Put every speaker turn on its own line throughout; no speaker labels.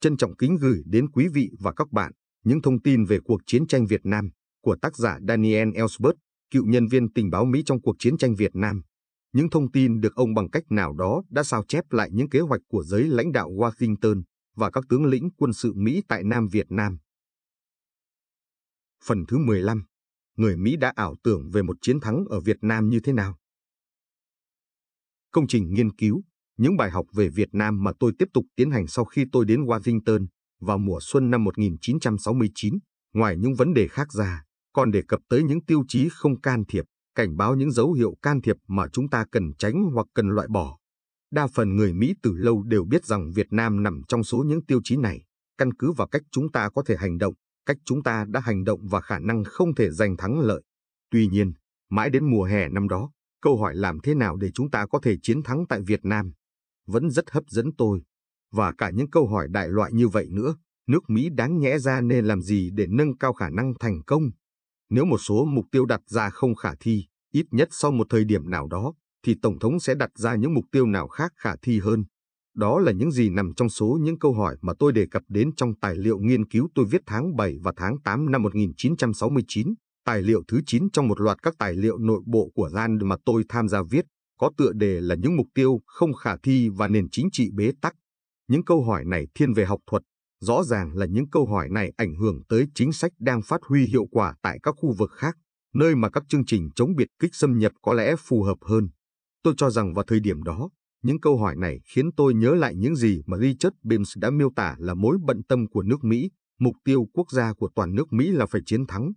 Trân trọng kính gửi đến quý vị và các bạn những thông tin về cuộc chiến tranh Việt Nam của tác giả Daniel Ellsberg, cựu nhân viên tình báo Mỹ trong cuộc chiến tranh Việt Nam. Những thông tin được ông bằng cách nào đó đã sao chép lại những kế hoạch của giới lãnh đạo Washington và các tướng lĩnh quân sự Mỹ tại Nam Việt Nam. Phần thứ 15 Người Mỹ đã ảo tưởng về một chiến thắng ở Việt Nam như thế nào? Công trình nghiên cứu những bài học về Việt Nam mà tôi tiếp tục tiến hành sau khi tôi đến Washington vào mùa xuân năm 1969, ngoài những vấn đề khác ra, còn đề cập tới những tiêu chí không can thiệp, cảnh báo những dấu hiệu can thiệp mà chúng ta cần tránh hoặc cần loại bỏ. Đa phần người Mỹ từ lâu đều biết rằng Việt Nam nằm trong số những tiêu chí này, căn cứ vào cách chúng ta có thể hành động, cách chúng ta đã hành động và khả năng không thể giành thắng lợi. Tuy nhiên, mãi đến mùa hè năm đó, câu hỏi làm thế nào để chúng ta có thể chiến thắng tại Việt Nam vẫn rất hấp dẫn tôi. Và cả những câu hỏi đại loại như vậy nữa, nước Mỹ đáng nhẽ ra nên làm gì để nâng cao khả năng thành công? Nếu một số mục tiêu đặt ra không khả thi, ít nhất sau một thời điểm nào đó, thì Tổng thống sẽ đặt ra những mục tiêu nào khác khả thi hơn. Đó là những gì nằm trong số những câu hỏi mà tôi đề cập đến trong tài liệu nghiên cứu tôi viết tháng 7 và tháng 8 năm 1969, tài liệu thứ 9 trong một loạt các tài liệu nội bộ của Land mà tôi tham gia viết có tựa đề là những mục tiêu không khả thi và nền chính trị bế tắc. Những câu hỏi này thiên về học thuật, rõ ràng là những câu hỏi này ảnh hưởng tới chính sách đang phát huy hiệu quả tại các khu vực khác, nơi mà các chương trình chống biệt kích xâm nhập có lẽ phù hợp hơn. Tôi cho rằng vào thời điểm đó, những câu hỏi này khiến tôi nhớ lại những gì mà Richard Beams đã miêu tả là mối bận tâm của nước Mỹ, mục tiêu quốc gia của toàn nước Mỹ là phải chiến thắng.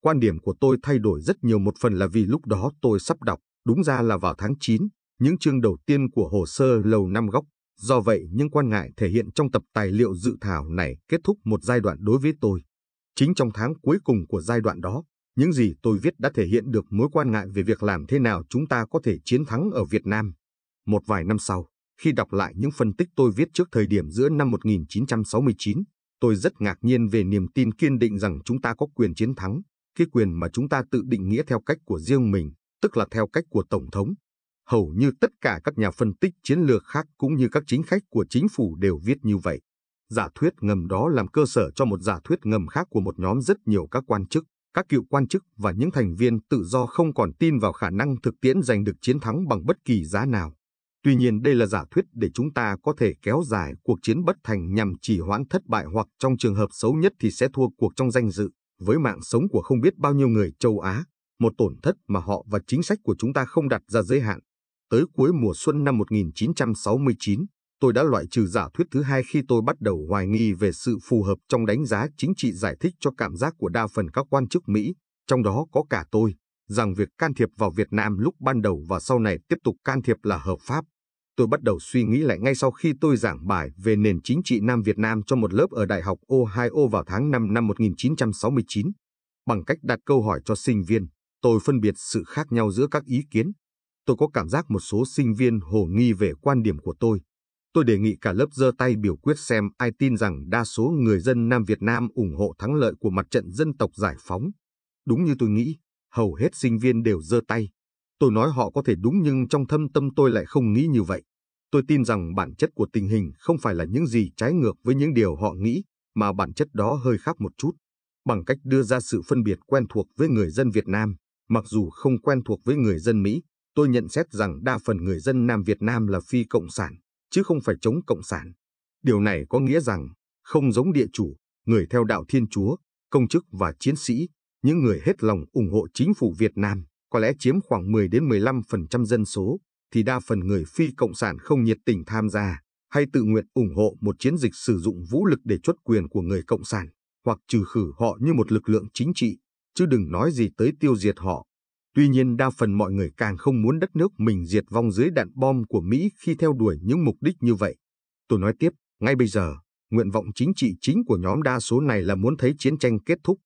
Quan điểm của tôi thay đổi rất nhiều một phần là vì lúc đó tôi sắp đọc Đúng ra là vào tháng 9, những chương đầu tiên của hồ sơ Lầu Năm Góc. Do vậy, những quan ngại thể hiện trong tập tài liệu dự thảo này kết thúc một giai đoạn đối với tôi. Chính trong tháng cuối cùng của giai đoạn đó, những gì tôi viết đã thể hiện được mối quan ngại về việc làm thế nào chúng ta có thể chiến thắng ở Việt Nam. Một vài năm sau, khi đọc lại những phân tích tôi viết trước thời điểm giữa năm 1969, tôi rất ngạc nhiên về niềm tin kiên định rằng chúng ta có quyền chiến thắng, cái quyền mà chúng ta tự định nghĩa theo cách của riêng mình tức là theo cách của Tổng thống. Hầu như tất cả các nhà phân tích chiến lược khác cũng như các chính khách của chính phủ đều viết như vậy. Giả thuyết ngầm đó làm cơ sở cho một giả thuyết ngầm khác của một nhóm rất nhiều các quan chức, các cựu quan chức và những thành viên tự do không còn tin vào khả năng thực tiễn giành được chiến thắng bằng bất kỳ giá nào. Tuy nhiên đây là giả thuyết để chúng ta có thể kéo dài cuộc chiến bất thành nhằm chỉ hoãn thất bại hoặc trong trường hợp xấu nhất thì sẽ thua cuộc trong danh dự với mạng sống của không biết bao nhiêu người châu Á một tổn thất mà họ và chính sách của chúng ta không đặt ra giới hạn. Tới cuối mùa xuân năm 1969, tôi đã loại trừ giả thuyết thứ hai khi tôi bắt đầu hoài nghi về sự phù hợp trong đánh giá chính trị giải thích cho cảm giác của đa phần các quan chức Mỹ, trong đó có cả tôi, rằng việc can thiệp vào Việt Nam lúc ban đầu và sau này tiếp tục can thiệp là hợp pháp. Tôi bắt đầu suy nghĩ lại ngay sau khi tôi giảng bài về nền chính trị Nam Việt Nam cho một lớp ở Đại học Ohio vào tháng 5 năm 1969, bằng cách đặt câu hỏi cho sinh viên. Tôi phân biệt sự khác nhau giữa các ý kiến. Tôi có cảm giác một số sinh viên hồ nghi về quan điểm của tôi. Tôi đề nghị cả lớp giơ tay biểu quyết xem ai tin rằng đa số người dân Nam Việt Nam ủng hộ thắng lợi của mặt trận dân tộc giải phóng. Đúng như tôi nghĩ, hầu hết sinh viên đều giơ tay. Tôi nói họ có thể đúng nhưng trong thâm tâm tôi lại không nghĩ như vậy. Tôi tin rằng bản chất của tình hình không phải là những gì trái ngược với những điều họ nghĩ, mà bản chất đó hơi khác một chút. Bằng cách đưa ra sự phân biệt quen thuộc với người dân Việt Nam, Mặc dù không quen thuộc với người dân Mỹ, tôi nhận xét rằng đa phần người dân Nam Việt Nam là phi cộng sản, chứ không phải chống cộng sản. Điều này có nghĩa rằng, không giống địa chủ, người theo đạo Thiên Chúa, công chức và chiến sĩ, những người hết lòng ủng hộ chính phủ Việt Nam, có lẽ chiếm khoảng 10 đến 15% dân số, thì đa phần người phi cộng sản không nhiệt tình tham gia hay tự nguyện ủng hộ một chiến dịch sử dụng vũ lực để chuất quyền của người cộng sản, hoặc trừ khử họ như một lực lượng chính trị chứ đừng nói gì tới tiêu diệt họ. Tuy nhiên đa phần mọi người càng không muốn đất nước mình diệt vong dưới đạn bom của Mỹ khi theo đuổi những mục đích như vậy. Tôi nói tiếp, ngay bây giờ, nguyện vọng chính trị chính của nhóm đa số này là muốn thấy chiến tranh kết thúc.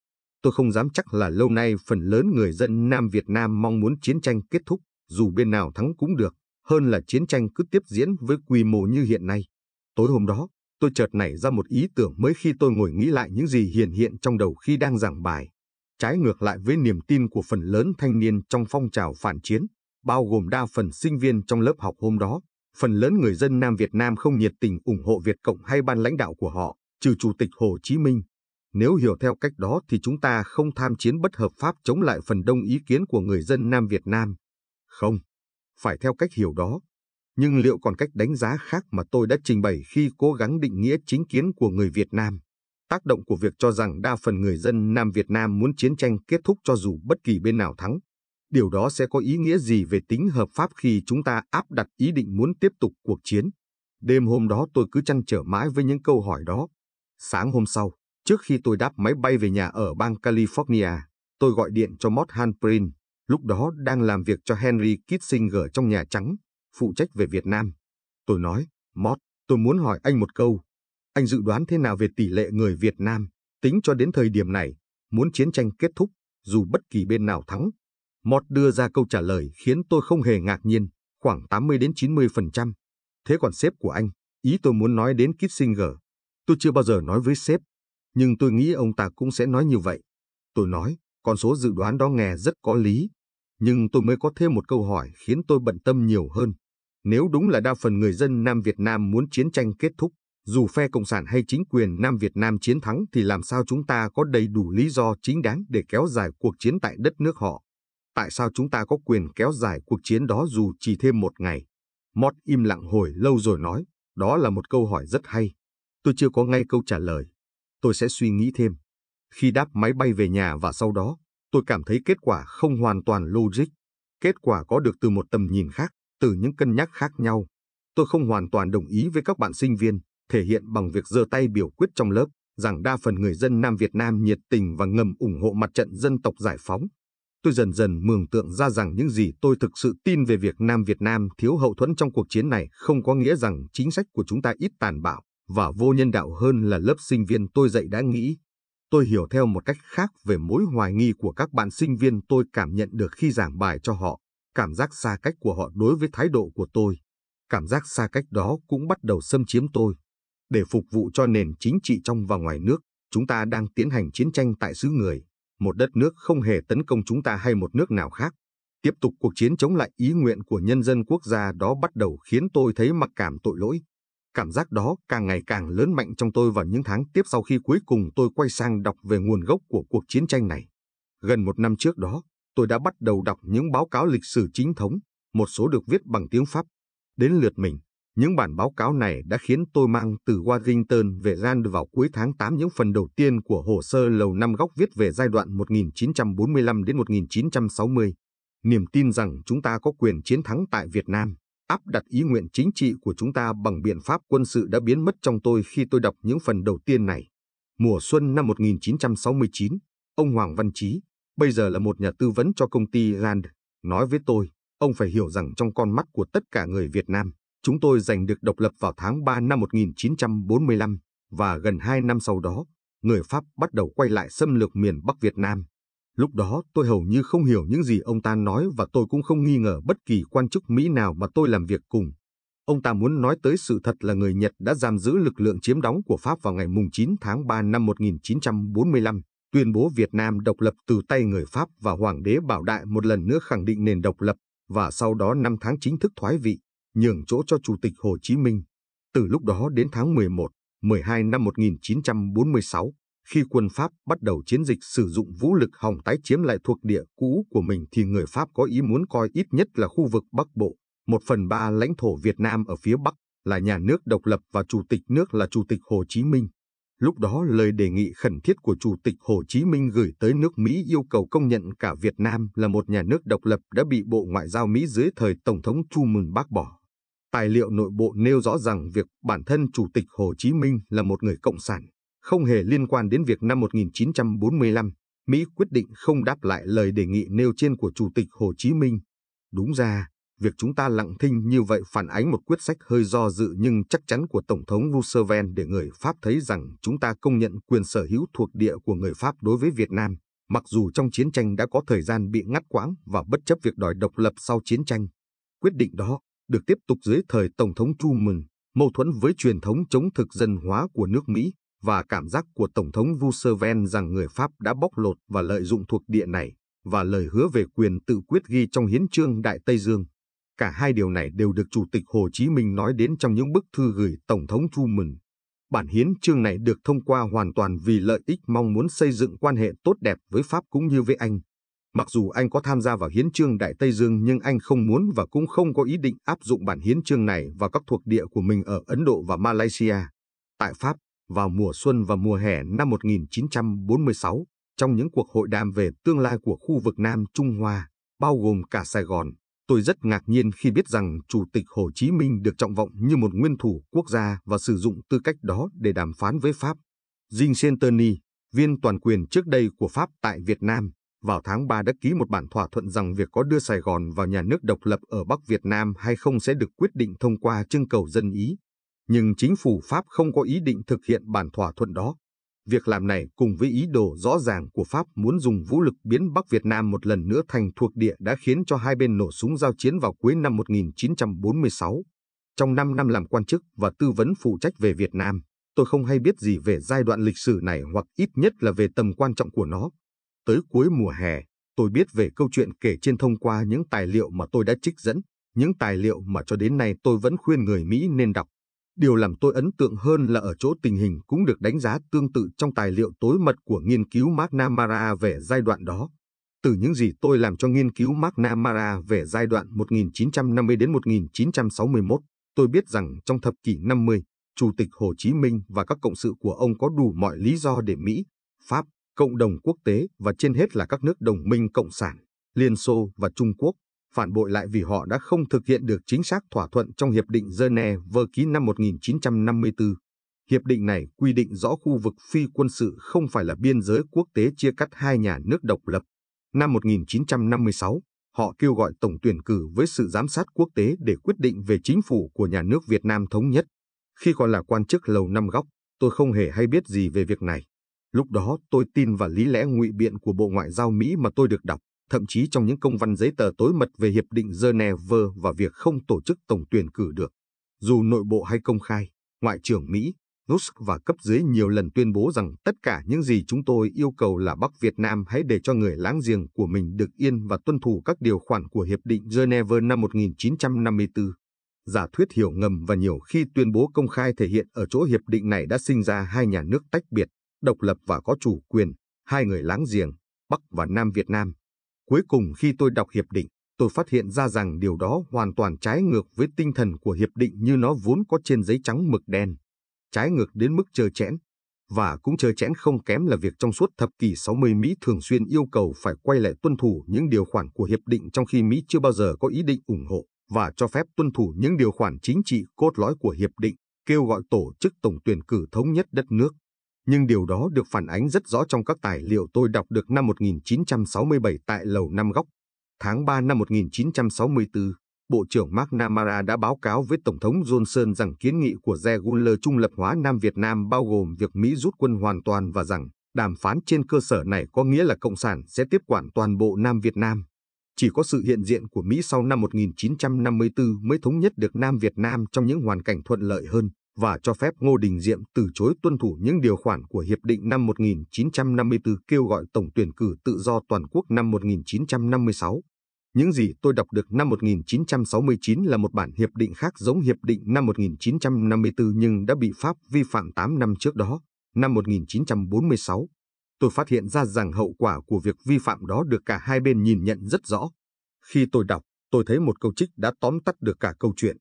Tôi không dám chắc là lâu nay phần lớn người dân Nam Việt Nam mong muốn chiến tranh kết thúc, dù bên nào thắng cũng được, hơn là chiến tranh cứ tiếp diễn với quy mô như hiện nay. Tối hôm đó, tôi chợt nảy ra một ý tưởng mới khi tôi ngồi nghĩ lại những gì hiện hiện trong đầu khi đang giảng bài trái ngược lại với niềm tin của phần lớn thanh niên trong phong trào phản chiến, bao gồm đa phần sinh viên trong lớp học hôm đó. Phần lớn người dân Nam Việt Nam không nhiệt tình ủng hộ Việt Cộng hay ban lãnh đạo của họ, trừ Chủ tịch Hồ Chí Minh. Nếu hiểu theo cách đó thì chúng ta không tham chiến bất hợp pháp chống lại phần đông ý kiến của người dân Nam Việt Nam. Không, phải theo cách hiểu đó. Nhưng liệu còn cách đánh giá khác mà tôi đã trình bày khi cố gắng định nghĩa chính kiến của người Việt Nam? Tác động của việc cho rằng đa phần người dân Nam Việt Nam muốn chiến tranh kết thúc cho dù bất kỳ bên nào thắng. Điều đó sẽ có ý nghĩa gì về tính hợp pháp khi chúng ta áp đặt ý định muốn tiếp tục cuộc chiến? Đêm hôm đó tôi cứ chăn trở mãi với những câu hỏi đó. Sáng hôm sau, trước khi tôi đáp máy bay về nhà ở bang California, tôi gọi điện cho Mott Hanprin, lúc đó đang làm việc cho Henry Kissinger trong Nhà Trắng, phụ trách về Việt Nam. Tôi nói, Mott, tôi muốn hỏi anh một câu, anh dự đoán thế nào về tỷ lệ người Việt Nam, tính cho đến thời điểm này, muốn chiến tranh kết thúc, dù bất kỳ bên nào thắng? Mọt đưa ra câu trả lời khiến tôi không hề ngạc nhiên, khoảng 80 đến 90%. Thế còn sếp của anh, ý tôi muốn nói đến Kissinger. Tôi chưa bao giờ nói với sếp, nhưng tôi nghĩ ông ta cũng sẽ nói như vậy. Tôi nói, con số dự đoán đó nghe rất có lý, nhưng tôi mới có thêm một câu hỏi khiến tôi bận tâm nhiều hơn. Nếu đúng là đa phần người dân Nam Việt Nam muốn chiến tranh kết thúc, dù phe Cộng sản hay chính quyền Nam Việt Nam chiến thắng thì làm sao chúng ta có đầy đủ lý do chính đáng để kéo dài cuộc chiến tại đất nước họ? Tại sao chúng ta có quyền kéo dài cuộc chiến đó dù chỉ thêm một ngày? Mott im lặng hồi lâu rồi nói, đó là một câu hỏi rất hay. Tôi chưa có ngay câu trả lời. Tôi sẽ suy nghĩ thêm. Khi đáp máy bay về nhà và sau đó, tôi cảm thấy kết quả không hoàn toàn logic. Kết quả có được từ một tầm nhìn khác, từ những cân nhắc khác nhau. Tôi không hoàn toàn đồng ý với các bạn sinh viên thể hiện bằng việc giơ tay biểu quyết trong lớp rằng đa phần người dân Nam Việt Nam nhiệt tình và ngầm ủng hộ mặt trận dân tộc giải phóng. Tôi dần dần mường tượng ra rằng những gì tôi thực sự tin về việc Nam Việt Nam thiếu hậu thuẫn trong cuộc chiến này không có nghĩa rằng chính sách của chúng ta ít tàn bạo và vô nhân đạo hơn là lớp sinh viên tôi dạy đã nghĩ. Tôi hiểu theo một cách khác về mối hoài nghi của các bạn sinh viên tôi cảm nhận được khi giảng bài cho họ, cảm giác xa cách của họ đối với thái độ của tôi. Cảm giác xa cách đó cũng bắt đầu xâm chiếm tôi. Để phục vụ cho nền chính trị trong và ngoài nước, chúng ta đang tiến hành chiến tranh tại xứ người. Một đất nước không hề tấn công chúng ta hay một nước nào khác. Tiếp tục cuộc chiến chống lại ý nguyện của nhân dân quốc gia đó bắt đầu khiến tôi thấy mặc cảm tội lỗi. Cảm giác đó càng ngày càng lớn mạnh trong tôi vào những tháng tiếp sau khi cuối cùng tôi quay sang đọc về nguồn gốc của cuộc chiến tranh này. Gần một năm trước đó, tôi đã bắt đầu đọc những báo cáo lịch sử chính thống, một số được viết bằng tiếng Pháp. Đến lượt mình, những bản báo cáo này đã khiến tôi mang từ Washington về Rand vào cuối tháng 8 những phần đầu tiên của hồ sơ lầu năm góc viết về giai đoạn 1945 đến 1960. Niềm tin rằng chúng ta có quyền chiến thắng tại Việt Nam, áp đặt ý nguyện chính trị của chúng ta bằng biện pháp quân sự đã biến mất trong tôi khi tôi đọc những phần đầu tiên này. Mùa xuân năm 1969, ông Hoàng Văn Chí, bây giờ là một nhà tư vấn cho công ty Rand, nói với tôi, ông phải hiểu rằng trong con mắt của tất cả người Việt Nam, chúng tôi giành được độc lập vào tháng 3 năm 1945 và gần 2 năm sau đó, người Pháp bắt đầu quay lại xâm lược miền Bắc Việt Nam. Lúc đó tôi hầu như không hiểu những gì ông ta nói và tôi cũng không nghi ngờ bất kỳ quan chức Mỹ nào mà tôi làm việc cùng. Ông ta muốn nói tới sự thật là người Nhật đã giam giữ lực lượng chiếm đóng của Pháp vào ngày 9 tháng 3 năm 1945, tuyên bố Việt Nam độc lập từ tay người Pháp và Hoàng đế Bảo Đại một lần nữa khẳng định nền độc lập và sau đó năm tháng chính thức thoái vị nhường chỗ cho Chủ tịch Hồ Chí Minh. Từ lúc đó đến tháng 11, 12 năm 1946, khi quân Pháp bắt đầu chiến dịch sử dụng vũ lực hòng tái chiếm lại thuộc địa cũ của mình thì người Pháp có ý muốn coi ít nhất là khu vực Bắc Bộ, một phần ba lãnh thổ Việt Nam ở phía Bắc là nhà nước độc lập và Chủ tịch nước là Chủ tịch Hồ Chí Minh. Lúc đó lời đề nghị khẩn thiết của Chủ tịch Hồ Chí Minh gửi tới nước Mỹ yêu cầu công nhận cả Việt Nam là một nhà nước độc lập đã bị Bộ Ngoại giao Mỹ dưới thời Tổng thống Truman bác bỏ. Tài liệu nội bộ nêu rõ rằng việc bản thân Chủ tịch Hồ Chí Minh là một người cộng sản, không hề liên quan đến việc năm 1945, Mỹ quyết định không đáp lại lời đề nghị nêu trên của Chủ tịch Hồ Chí Minh. Đúng ra, Việc chúng ta lặng thinh như vậy phản ánh một quyết sách hơi do dự nhưng chắc chắn của Tổng thống Roosevelt để người Pháp thấy rằng chúng ta công nhận quyền sở hữu thuộc địa của người Pháp đối với Việt Nam, mặc dù trong chiến tranh đã có thời gian bị ngắt quãng và bất chấp việc đòi độc lập sau chiến tranh. Quyết định đó được tiếp tục dưới thời Tổng thống Truman, mâu thuẫn với truyền thống chống thực dân hóa của nước Mỹ và cảm giác của Tổng thống Roosevelt rằng người Pháp đã bóc lột và lợi dụng thuộc địa này và lời hứa về quyền tự quyết ghi trong hiến trương Đại Tây Dương. Cả hai điều này đều được Chủ tịch Hồ Chí Minh nói đến trong những bức thư gửi Tổng thống Chu Mừng. Bản hiến chương này được thông qua hoàn toàn vì lợi ích mong muốn xây dựng quan hệ tốt đẹp với Pháp cũng như với Anh. Mặc dù anh có tham gia vào hiến chương Đại Tây Dương nhưng anh không muốn và cũng không có ý định áp dụng bản hiến chương này vào các thuộc địa của mình ở Ấn Độ và Malaysia. Tại Pháp, vào mùa xuân và mùa hè năm 1946, trong những cuộc hội đàm về tương lai của khu vực Nam Trung Hoa, bao gồm cả Sài Gòn, Tôi rất ngạc nhiên khi biết rằng Chủ tịch Hồ Chí Minh được trọng vọng như một nguyên thủ quốc gia và sử dụng tư cách đó để đàm phán với Pháp. Jean Centerny, viên toàn quyền trước đây của Pháp tại Việt Nam, vào tháng 3 đã ký một bản thỏa thuận rằng việc có đưa Sài Gòn vào nhà nước độc lập ở Bắc Việt Nam hay không sẽ được quyết định thông qua trưng cầu dân ý. Nhưng chính phủ Pháp không có ý định thực hiện bản thỏa thuận đó. Việc làm này cùng với ý đồ rõ ràng của Pháp muốn dùng vũ lực biến Bắc Việt Nam một lần nữa thành thuộc địa đã khiến cho hai bên nổ súng giao chiến vào cuối năm 1946. Trong 5 năm làm quan chức và tư vấn phụ trách về Việt Nam, tôi không hay biết gì về giai đoạn lịch sử này hoặc ít nhất là về tầm quan trọng của nó. Tới cuối mùa hè, tôi biết về câu chuyện kể trên thông qua những tài liệu mà tôi đã trích dẫn, những tài liệu mà cho đến nay tôi vẫn khuyên người Mỹ nên đọc. Điều làm tôi ấn tượng hơn là ở chỗ tình hình cũng được đánh giá tương tự trong tài liệu tối mật của nghiên cứu McNamara về giai đoạn đó. Từ những gì tôi làm cho nghiên cứu McNamara về giai đoạn 1950 đến 1961, tôi biết rằng trong thập kỷ 50, Chủ tịch Hồ Chí Minh và các cộng sự của ông có đủ mọi lý do để Mỹ, Pháp, cộng đồng quốc tế và trên hết là các nước đồng minh cộng sản, Liên Xô và Trung Quốc phản bội lại vì họ đã không thực hiện được chính xác thỏa thuận trong Hiệp định Geneva ký năm 1954. Hiệp định này quy định rõ khu vực phi quân sự không phải là biên giới quốc tế chia cắt hai nhà nước độc lập. Năm 1956, họ kêu gọi tổng tuyển cử với sự giám sát quốc tế để quyết định về chính phủ của nhà nước Việt Nam thống nhất. Khi còn là quan chức lầu năm góc, tôi không hề hay biết gì về việc này. Lúc đó tôi tin vào lý lẽ ngụy biện của Bộ Ngoại giao Mỹ mà tôi được đọc thậm chí trong những công văn giấy tờ tối mật về Hiệp định Geneva và việc không tổ chức tổng tuyển cử được. Dù nội bộ hay công khai, Ngoại trưởng Mỹ, Nuss và cấp dưới nhiều lần tuyên bố rằng tất cả những gì chúng tôi yêu cầu là Bắc Việt Nam hãy để cho người láng giềng của mình được yên và tuân thủ các điều khoản của Hiệp định Geneva năm 1954. Giả thuyết hiểu ngầm và nhiều khi tuyên bố công khai thể hiện ở chỗ hiệp định này đã sinh ra hai nhà nước tách biệt, độc lập và có chủ quyền, hai người láng giềng, Bắc và Nam Việt Nam, Cuối cùng khi tôi đọc hiệp định, tôi phát hiện ra rằng điều đó hoàn toàn trái ngược với tinh thần của hiệp định như nó vốn có trên giấy trắng mực đen. Trái ngược đến mức trơ chẽn, và cũng trơ chẽn không kém là việc trong suốt thập kỷ 60 Mỹ thường xuyên yêu cầu phải quay lại tuân thủ những điều khoản của hiệp định trong khi Mỹ chưa bao giờ có ý định ủng hộ và cho phép tuân thủ những điều khoản chính trị cốt lõi của hiệp định, kêu gọi tổ chức tổng tuyển cử thống nhất đất nước nhưng điều đó được phản ánh rất rõ trong các tài liệu tôi đọc được năm 1967 tại Lầu Năm Góc. Tháng 3 năm 1964, Bộ trưởng McNamara đã báo cáo với Tổng thống Johnson rằng kiến nghị của Zeguler trung lập hóa Nam Việt Nam bao gồm việc Mỹ rút quân hoàn toàn và rằng đàm phán trên cơ sở này có nghĩa là Cộng sản sẽ tiếp quản toàn bộ Nam Việt Nam. Chỉ có sự hiện diện của Mỹ sau năm 1954 mới thống nhất được Nam Việt Nam trong những hoàn cảnh thuận lợi hơn và cho phép Ngô Đình Diệm từ chối tuân thủ những điều khoản của Hiệp định năm 1954 kêu gọi tổng tuyển cử tự do toàn quốc năm 1956. Những gì tôi đọc được năm 1969 là một bản hiệp định khác giống hiệp định năm 1954 nhưng đã bị Pháp vi phạm 8 năm trước đó, năm 1946. Tôi phát hiện ra rằng hậu quả của việc vi phạm đó được cả hai bên nhìn nhận rất rõ. Khi tôi đọc, tôi thấy một câu trích đã tóm tắt được cả câu chuyện.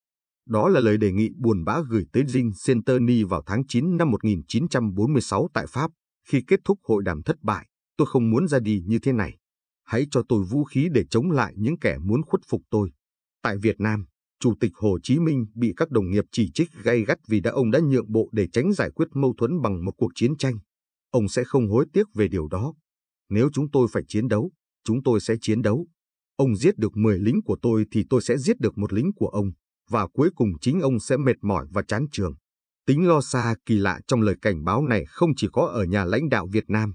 Đó là lời đề nghị buồn bã gửi tới Jean Centerny vào tháng 9 năm 1946 tại Pháp, khi kết thúc hội đàm thất bại. Tôi không muốn ra đi như thế này. Hãy cho tôi vũ khí để chống lại những kẻ muốn khuất phục tôi. Tại Việt Nam, Chủ tịch Hồ Chí Minh bị các đồng nghiệp chỉ trích gay gắt vì đã ông đã nhượng bộ để tránh giải quyết mâu thuẫn bằng một cuộc chiến tranh. Ông sẽ không hối tiếc về điều đó. Nếu chúng tôi phải chiến đấu, chúng tôi sẽ chiến đấu. Ông giết được 10 lính của tôi thì tôi sẽ giết được một lính của ông và cuối cùng chính ông sẽ mệt mỏi và chán trường. Tính lo xa kỳ lạ trong lời cảnh báo này không chỉ có ở nhà lãnh đạo Việt Nam.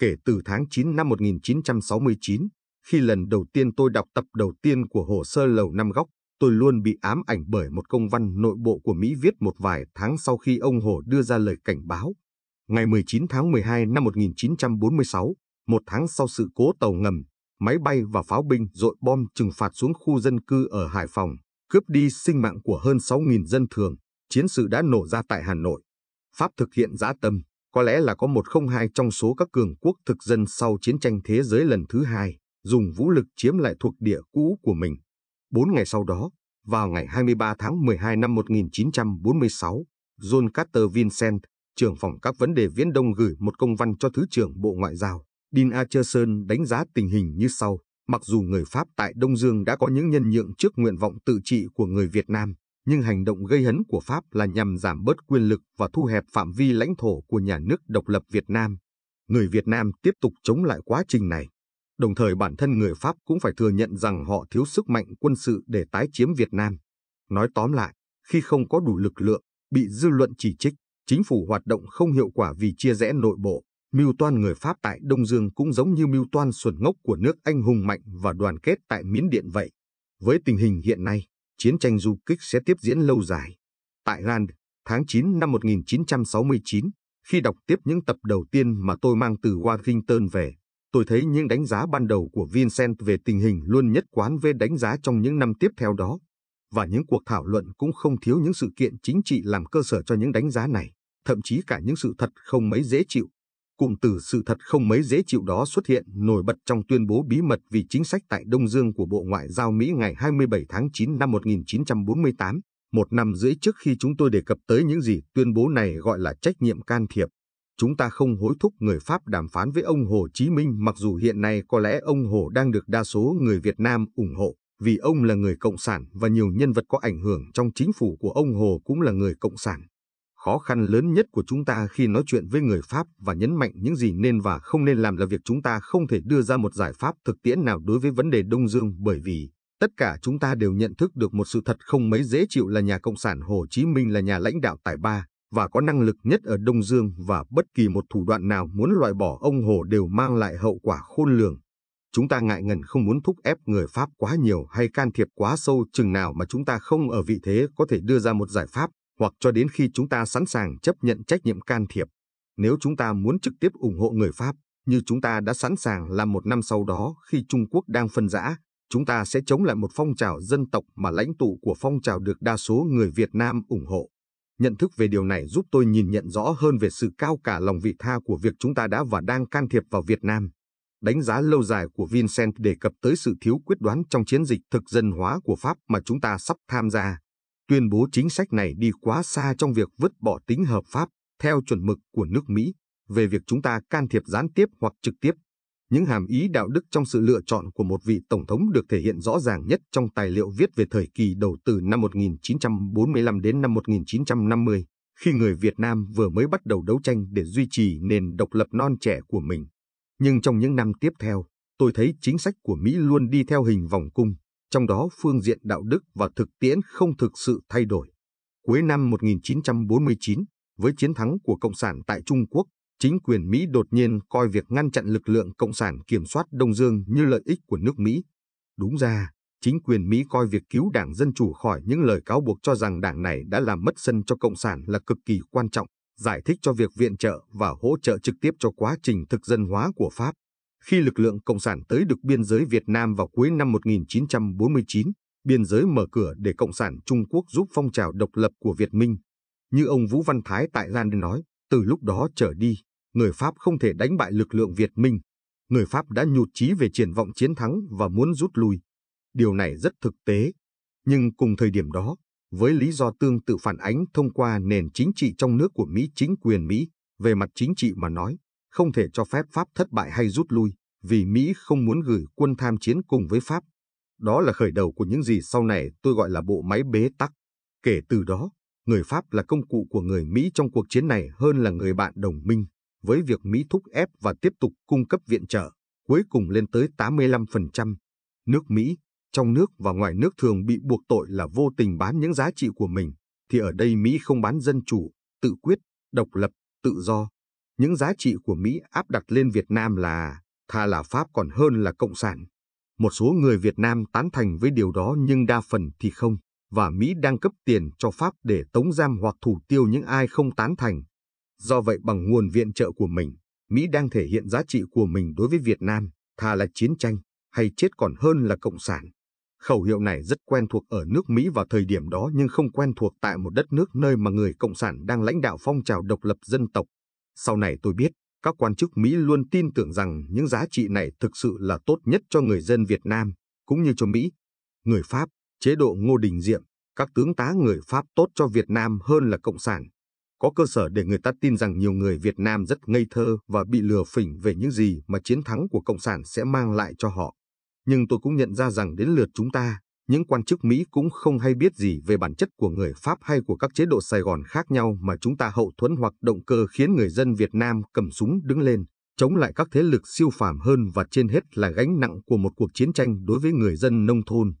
Kể từ tháng 9 năm 1969, khi lần đầu tiên tôi đọc tập đầu tiên của hồ sơ Lầu Năm Góc, tôi luôn bị ám ảnh bởi một công văn nội bộ của Mỹ viết một vài tháng sau khi ông Hồ đưa ra lời cảnh báo. Ngày 19 tháng 12 năm 1946, một tháng sau sự cố tàu ngầm, máy bay và pháo binh dội bom trừng phạt xuống khu dân cư ở Hải Phòng, cướp đi sinh mạng của hơn 6.000 dân thường, chiến sự đã nổ ra tại Hà Nội. Pháp thực hiện dã tâm, có lẽ là có một không hai trong số các cường quốc thực dân sau chiến tranh thế giới lần thứ hai, dùng vũ lực chiếm lại thuộc địa cũ của mình. Bốn ngày sau đó, vào ngày 23 tháng 12 năm 1946, John Carter Vincent, trưởng phòng các vấn đề Viễn Đông gửi một công văn cho Thứ trưởng Bộ Ngoại giao, Dean Acherson đánh giá tình hình như sau. Mặc dù người Pháp tại Đông Dương đã có những nhân nhượng trước nguyện vọng tự trị của người Việt Nam, nhưng hành động gây hấn của Pháp là nhằm giảm bớt quyền lực và thu hẹp phạm vi lãnh thổ của nhà nước độc lập Việt Nam. Người Việt Nam tiếp tục chống lại quá trình này. Đồng thời bản thân người Pháp cũng phải thừa nhận rằng họ thiếu sức mạnh quân sự để tái chiếm Việt Nam. Nói tóm lại, khi không có đủ lực lượng, bị dư luận chỉ trích, chính phủ hoạt động không hiệu quả vì chia rẽ nội bộ, toan người Pháp tại Đông Dương cũng giống như toan xuẩn ngốc của nước Anh hùng mạnh và đoàn kết tại Miến Điện vậy. Với tình hình hiện nay, chiến tranh du kích sẽ tiếp diễn lâu dài. Tại Lan, tháng 9 năm 1969, khi đọc tiếp những tập đầu tiên mà tôi mang từ Washington về, tôi thấy những đánh giá ban đầu của Vincent về tình hình luôn nhất quán với đánh giá trong những năm tiếp theo đó. Và những cuộc thảo luận cũng không thiếu những sự kiện chính trị làm cơ sở cho những đánh giá này, thậm chí cả những sự thật không mấy dễ chịu cụm từ sự thật không mấy dễ chịu đó xuất hiện nổi bật trong tuyên bố bí mật vì chính sách tại Đông Dương của Bộ Ngoại giao Mỹ ngày 27 tháng 9 năm 1948, một năm rưỡi trước khi chúng tôi đề cập tới những gì tuyên bố này gọi là trách nhiệm can thiệp. Chúng ta không hối thúc người Pháp đàm phán với ông Hồ Chí Minh mặc dù hiện nay có lẽ ông Hồ đang được đa số người Việt Nam ủng hộ, vì ông là người Cộng sản và nhiều nhân vật có ảnh hưởng trong chính phủ của ông Hồ cũng là người Cộng sản. Khó khăn lớn nhất của chúng ta khi nói chuyện với người Pháp và nhấn mạnh những gì nên và không nên làm là việc chúng ta không thể đưa ra một giải pháp thực tiễn nào đối với vấn đề Đông Dương bởi vì tất cả chúng ta đều nhận thức được một sự thật không mấy dễ chịu là nhà Cộng sản Hồ Chí Minh là nhà lãnh đạo tài ba và có năng lực nhất ở Đông Dương và bất kỳ một thủ đoạn nào muốn loại bỏ ông Hồ đều mang lại hậu quả khôn lường. Chúng ta ngại ngần không muốn thúc ép người Pháp quá nhiều hay can thiệp quá sâu chừng nào mà chúng ta không ở vị thế có thể đưa ra một giải pháp hoặc cho đến khi chúng ta sẵn sàng chấp nhận trách nhiệm can thiệp. Nếu chúng ta muốn trực tiếp ủng hộ người Pháp, như chúng ta đã sẵn sàng làm một năm sau đó khi Trung Quốc đang phân rã, chúng ta sẽ chống lại một phong trào dân tộc mà lãnh tụ của phong trào được đa số người Việt Nam ủng hộ. Nhận thức về điều này giúp tôi nhìn nhận rõ hơn về sự cao cả lòng vị tha của việc chúng ta đã và đang can thiệp vào Việt Nam. Đánh giá lâu dài của Vincent đề cập tới sự thiếu quyết đoán trong chiến dịch thực dân hóa của Pháp mà chúng ta sắp tham gia tuyên bố chính sách này đi quá xa trong việc vứt bỏ tính hợp pháp theo chuẩn mực của nước Mỹ về việc chúng ta can thiệp gián tiếp hoặc trực tiếp. Những hàm ý đạo đức trong sự lựa chọn của một vị tổng thống được thể hiện rõ ràng nhất trong tài liệu viết về thời kỳ đầu từ năm 1945 đến năm 1950, khi người Việt Nam vừa mới bắt đầu đấu tranh để duy trì nền độc lập non trẻ của mình. Nhưng trong những năm tiếp theo, tôi thấy chính sách của Mỹ luôn đi theo hình vòng cung, trong đó phương diện đạo đức và thực tiễn không thực sự thay đổi. Cuối năm 1949, với chiến thắng của Cộng sản tại Trung Quốc, chính quyền Mỹ đột nhiên coi việc ngăn chặn lực lượng Cộng sản kiểm soát Đông Dương như lợi ích của nước Mỹ. Đúng ra, chính quyền Mỹ coi việc cứu đảng Dân Chủ khỏi những lời cáo buộc cho rằng đảng này đã làm mất sân cho Cộng sản là cực kỳ quan trọng, giải thích cho việc viện trợ và hỗ trợ trực tiếp cho quá trình thực dân hóa của Pháp. Khi lực lượng Cộng sản tới được biên giới Việt Nam vào cuối năm 1949, biên giới mở cửa để Cộng sản Trung Quốc giúp phong trào độc lập của Việt Minh. Như ông Vũ Văn Thái tại Gian nói, từ lúc đó trở đi, người Pháp không thể đánh bại lực lượng Việt Minh. Người Pháp đã nhụt chí về triển vọng chiến thắng và muốn rút lui. Điều này rất thực tế. Nhưng cùng thời điểm đó, với lý do tương tự phản ánh thông qua nền chính trị trong nước của Mỹ chính quyền Mỹ, về mặt chính trị mà nói, không thể cho phép Pháp thất bại hay rút lui, vì Mỹ không muốn gửi quân tham chiến cùng với Pháp. Đó là khởi đầu của những gì sau này tôi gọi là bộ máy bế tắc. Kể từ đó, người Pháp là công cụ của người Mỹ trong cuộc chiến này hơn là người bạn đồng minh, với việc Mỹ thúc ép và tiếp tục cung cấp viện trợ, cuối cùng lên tới 85%. Nước Mỹ, trong nước và ngoài nước thường bị buộc tội là vô tình bán những giá trị của mình, thì ở đây Mỹ không bán dân chủ, tự quyết, độc lập, tự do, những giá trị của Mỹ áp đặt lên Việt Nam là thà là Pháp còn hơn là Cộng sản. Một số người Việt Nam tán thành với điều đó nhưng đa phần thì không, và Mỹ đang cấp tiền cho Pháp để tống giam hoặc thủ tiêu những ai không tán thành. Do vậy bằng nguồn viện trợ của mình, Mỹ đang thể hiện giá trị của mình đối với Việt Nam, thà là chiến tranh, hay chết còn hơn là Cộng sản. Khẩu hiệu này rất quen thuộc ở nước Mỹ vào thời điểm đó nhưng không quen thuộc tại một đất nước nơi mà người Cộng sản đang lãnh đạo phong trào độc lập dân tộc sau này tôi biết, các quan chức Mỹ luôn tin tưởng rằng những giá trị này thực sự là tốt nhất cho người dân Việt Nam, cũng như cho Mỹ. Người Pháp, chế độ Ngô Đình Diệm, các tướng tá người Pháp tốt cho Việt Nam hơn là Cộng sản. Có cơ sở để người ta tin rằng nhiều người Việt Nam rất ngây thơ và bị lừa phỉnh về những gì mà chiến thắng của Cộng sản sẽ mang lại cho họ. Nhưng tôi cũng nhận ra rằng đến lượt chúng ta, những quan chức Mỹ cũng không hay biết gì về bản chất của người Pháp hay của các chế độ Sài Gòn khác nhau mà chúng ta hậu thuẫn hoặc động cơ khiến người dân Việt Nam cầm súng đứng lên, chống lại các thế lực siêu phàm hơn và trên hết là gánh nặng của một cuộc chiến tranh đối với người dân nông thôn.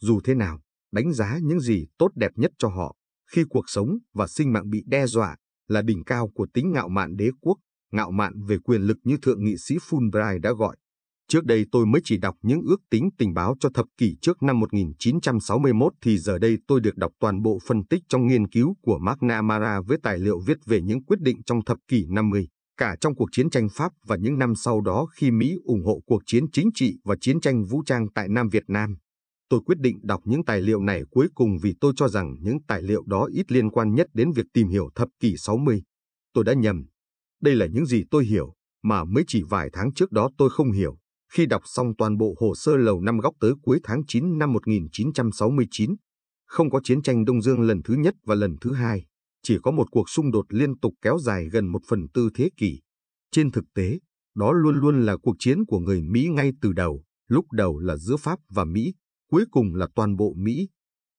Dù thế nào, đánh giá những gì tốt đẹp nhất cho họ khi cuộc sống và sinh mạng bị đe dọa là đỉnh cao của tính ngạo mạn đế quốc, ngạo mạn về quyền lực như thượng nghị sĩ Fulbright đã gọi. Trước đây tôi mới chỉ đọc những ước tính tình báo cho thập kỷ trước năm 1961 thì giờ đây tôi được đọc toàn bộ phân tích trong nghiên cứu của McNamara với tài liệu viết về những quyết định trong thập kỷ 50, cả trong cuộc chiến tranh Pháp và những năm sau đó khi Mỹ ủng hộ cuộc chiến chính trị và chiến tranh vũ trang tại Nam Việt Nam. Tôi quyết định đọc những tài liệu này cuối cùng vì tôi cho rằng những tài liệu đó ít liên quan nhất đến việc tìm hiểu thập kỷ 60. Tôi đã nhầm. Đây là những gì tôi hiểu, mà mới chỉ vài tháng trước đó tôi không hiểu. Khi đọc xong toàn bộ hồ sơ lầu năm góc tới cuối tháng 9 năm 1969, không có chiến tranh Đông Dương lần thứ nhất và lần thứ hai, chỉ có một cuộc xung đột liên tục kéo dài gần một phần tư thế kỷ. Trên thực tế, đó luôn luôn là cuộc chiến của người Mỹ ngay từ đầu, lúc đầu là giữa Pháp và Mỹ, cuối cùng là toàn bộ Mỹ.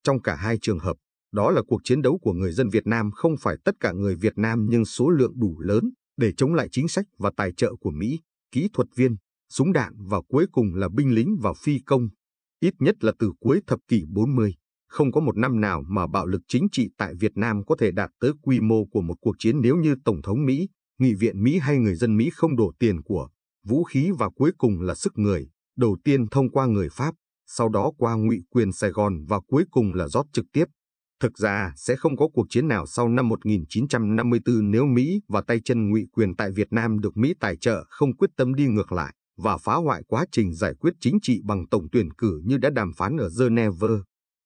Trong cả hai trường hợp, đó là cuộc chiến đấu của người dân Việt Nam không phải tất cả người Việt Nam nhưng số lượng đủ lớn để chống lại chính sách và tài trợ của Mỹ, kỹ thuật viên, súng đạn và cuối cùng là binh lính và phi công. Ít nhất là từ cuối thập kỷ 40, không có một năm nào mà bạo lực chính trị tại Việt Nam có thể đạt tới quy mô của một cuộc chiến nếu như Tổng thống Mỹ, Nghị viện Mỹ hay người dân Mỹ không đổ tiền của, vũ khí và cuối cùng là sức người, đầu tiên thông qua người Pháp, sau đó qua ngụy quyền Sài Gòn và cuối cùng là rót trực tiếp. Thực ra sẽ không có cuộc chiến nào sau năm 1954 nếu Mỹ và tay chân ngụy quyền tại Việt Nam được Mỹ tài trợ không quyết tâm đi ngược lại và phá hoại quá trình giải quyết chính trị bằng tổng tuyển cử như đã đàm phán ở Geneva.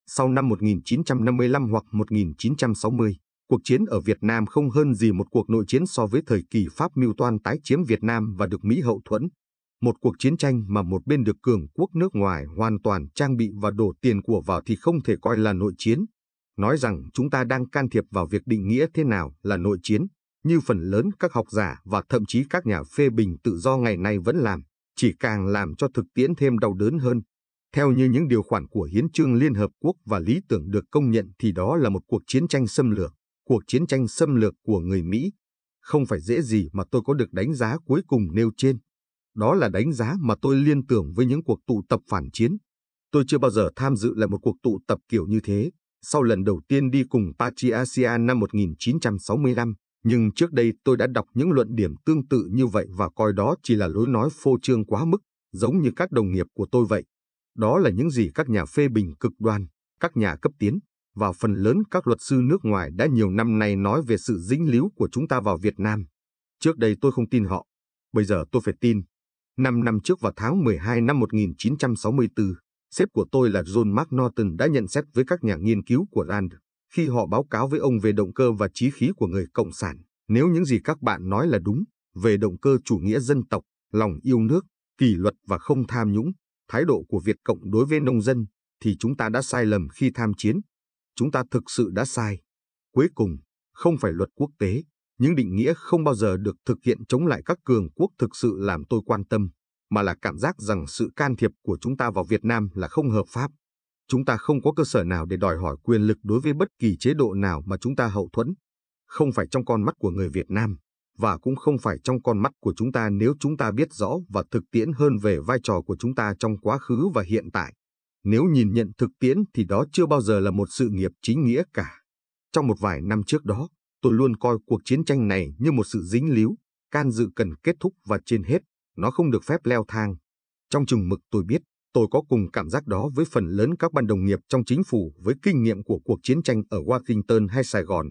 Sau năm 1955 hoặc 1960, cuộc chiến ở Việt Nam không hơn gì một cuộc nội chiến so với thời kỳ Pháp mưu toan tái chiếm Việt Nam và được Mỹ hậu thuẫn. Một cuộc chiến tranh mà một bên được cường quốc nước ngoài hoàn toàn trang bị và đổ tiền của vào thì không thể coi là nội chiến. Nói rằng chúng ta đang can thiệp vào việc định nghĩa thế nào là nội chiến, như phần lớn các học giả và thậm chí các nhà phê bình tự do ngày nay vẫn làm, chỉ càng làm cho thực tiễn thêm đau đớn hơn. Theo như những điều khoản của Hiến trương Liên Hợp Quốc và lý tưởng được công nhận thì đó là một cuộc chiến tranh xâm lược, cuộc chiến tranh xâm lược của người Mỹ. Không phải dễ gì mà tôi có được đánh giá cuối cùng nêu trên. Đó là đánh giá mà tôi liên tưởng với những cuộc tụ tập phản chiến. Tôi chưa bao giờ tham dự lại một cuộc tụ tập kiểu như thế, sau lần đầu tiên đi cùng Patria năm 1965. Nhưng trước đây tôi đã đọc những luận điểm tương tự như vậy và coi đó chỉ là lối nói phô trương quá mức, giống như các đồng nghiệp của tôi vậy. Đó là những gì các nhà phê bình cực đoan, các nhà cấp tiến và phần lớn các luật sư nước ngoài đã nhiều năm nay nói về sự dính líu của chúng ta vào Việt Nam. Trước đây tôi không tin họ, bây giờ tôi phải tin. Năm năm trước vào tháng 12 năm 1964, sếp của tôi là John Mark Norton đã nhận xét với các nhà nghiên cứu của Rand khi họ báo cáo với ông về động cơ và trí khí của người Cộng sản. Nếu những gì các bạn nói là đúng, về động cơ chủ nghĩa dân tộc, lòng yêu nước, kỷ luật và không tham nhũng, thái độ của Việt Cộng đối với nông dân, thì chúng ta đã sai lầm khi tham chiến. Chúng ta thực sự đã sai. Cuối cùng, không phải luật quốc tế, những định nghĩa không bao giờ được thực hiện chống lại các cường quốc thực sự làm tôi quan tâm, mà là cảm giác rằng sự can thiệp của chúng ta vào Việt Nam là không hợp pháp chúng ta không có cơ sở nào để đòi hỏi quyền lực đối với bất kỳ chế độ nào mà chúng ta hậu thuẫn, không phải trong con mắt của người Việt Nam, và cũng không phải trong con mắt của chúng ta nếu chúng ta biết rõ và thực tiễn hơn về vai trò của chúng ta trong quá khứ và hiện tại. Nếu nhìn nhận thực tiễn thì đó chưa bao giờ là một sự nghiệp chính nghĩa cả. Trong một vài năm trước đó, tôi luôn coi cuộc chiến tranh này như một sự dính líu, can dự cần kết thúc và trên hết, nó không được phép leo thang. Trong chừng mực tôi biết, Tôi có cùng cảm giác đó với phần lớn các bạn đồng nghiệp trong chính phủ với kinh nghiệm của cuộc chiến tranh ở Washington hay Sài Gòn.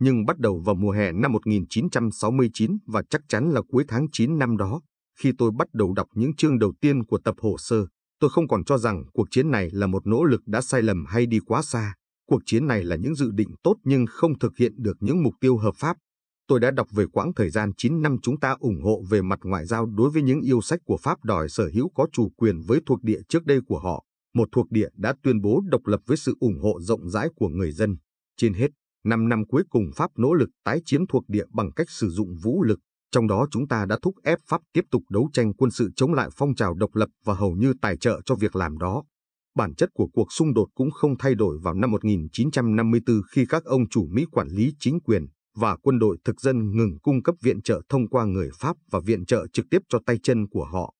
Nhưng bắt đầu vào mùa hè năm 1969 và chắc chắn là cuối tháng 9 năm đó, khi tôi bắt đầu đọc những chương đầu tiên của tập hồ sơ, tôi không còn cho rằng cuộc chiến này là một nỗ lực đã sai lầm hay đi quá xa. Cuộc chiến này là những dự định tốt nhưng không thực hiện được những mục tiêu hợp pháp tôi đã đọc về quãng thời gian 9 năm chúng ta ủng hộ về mặt ngoại giao đối với những yêu sách của Pháp đòi sở hữu có chủ quyền với thuộc địa trước đây của họ, một thuộc địa đã tuyên bố độc lập với sự ủng hộ rộng rãi của người dân. Trên hết, 5 năm cuối cùng Pháp nỗ lực tái chiếm thuộc địa bằng cách sử dụng vũ lực, trong đó chúng ta đã thúc ép Pháp tiếp tục đấu tranh quân sự chống lại phong trào độc lập và hầu như tài trợ cho việc làm đó. Bản chất của cuộc xung đột cũng không thay đổi vào năm 1954 khi các ông chủ Mỹ quản lý chính quyền, và quân đội thực dân ngừng cung cấp viện trợ thông qua người Pháp và viện trợ trực tiếp cho tay chân của họ.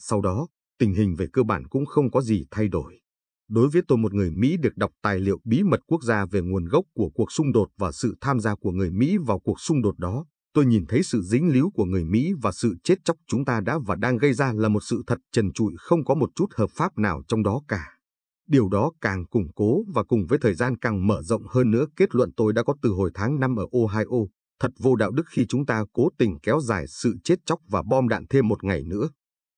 Sau đó, tình hình về cơ bản cũng không có gì thay đổi. Đối với tôi một người Mỹ được đọc tài liệu bí mật quốc gia về nguồn gốc của cuộc xung đột và sự tham gia của người Mỹ vào cuộc xung đột đó, tôi nhìn thấy sự dính líu của người Mỹ và sự chết chóc chúng ta đã và đang gây ra là một sự thật trần trụi không có một chút hợp pháp nào trong đó cả. Điều đó càng củng cố và cùng với thời gian càng mở rộng hơn nữa kết luận tôi đã có từ hồi tháng 5 ở Ohio. Thật vô đạo đức khi chúng ta cố tình kéo dài sự chết chóc và bom đạn thêm một ngày nữa.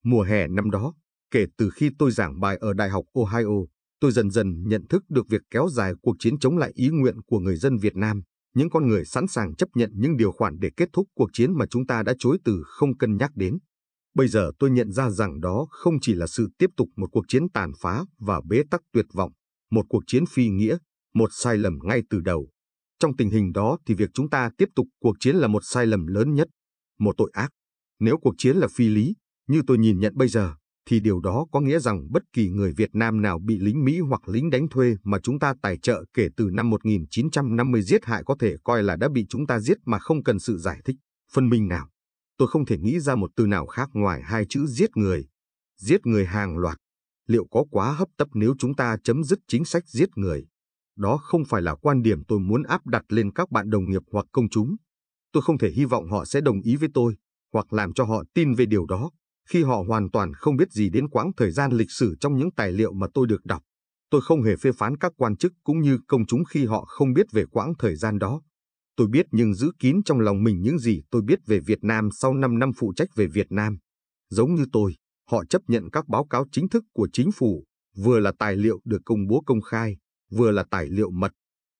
Mùa hè năm đó, kể từ khi tôi giảng bài ở Đại học Ohio, tôi dần dần nhận thức được việc kéo dài cuộc chiến chống lại ý nguyện của người dân Việt Nam, những con người sẵn sàng chấp nhận những điều khoản để kết thúc cuộc chiến mà chúng ta đã chối từ không cân nhắc đến. Bây giờ tôi nhận ra rằng đó không chỉ là sự tiếp tục một cuộc chiến tàn phá và bế tắc tuyệt vọng, một cuộc chiến phi nghĩa, một sai lầm ngay từ đầu. Trong tình hình đó thì việc chúng ta tiếp tục cuộc chiến là một sai lầm lớn nhất, một tội ác. Nếu cuộc chiến là phi lý, như tôi nhìn nhận bây giờ, thì điều đó có nghĩa rằng bất kỳ người Việt Nam nào bị lính Mỹ hoặc lính đánh thuê mà chúng ta tài trợ kể từ năm 1950 giết hại có thể coi là đã bị chúng ta giết mà không cần sự giải thích, phân minh nào tôi không thể nghĩ ra một từ nào khác ngoài hai chữ giết người. Giết người hàng loạt. Liệu có quá hấp tấp nếu chúng ta chấm dứt chính sách giết người? Đó không phải là quan điểm tôi muốn áp đặt lên các bạn đồng nghiệp hoặc công chúng. Tôi không thể hy vọng họ sẽ đồng ý với tôi, hoặc làm cho họ tin về điều đó, khi họ hoàn toàn không biết gì đến quãng thời gian lịch sử trong những tài liệu mà tôi được đọc. Tôi không hề phê phán các quan chức cũng như công chúng khi họ không biết về quãng thời gian đó tôi biết nhưng giữ kín trong lòng mình những gì tôi biết về Việt Nam sau 5 năm phụ trách về Việt Nam. Giống như tôi, họ chấp nhận các báo cáo chính thức của chính phủ, vừa là tài liệu được công bố công khai, vừa là tài liệu mật.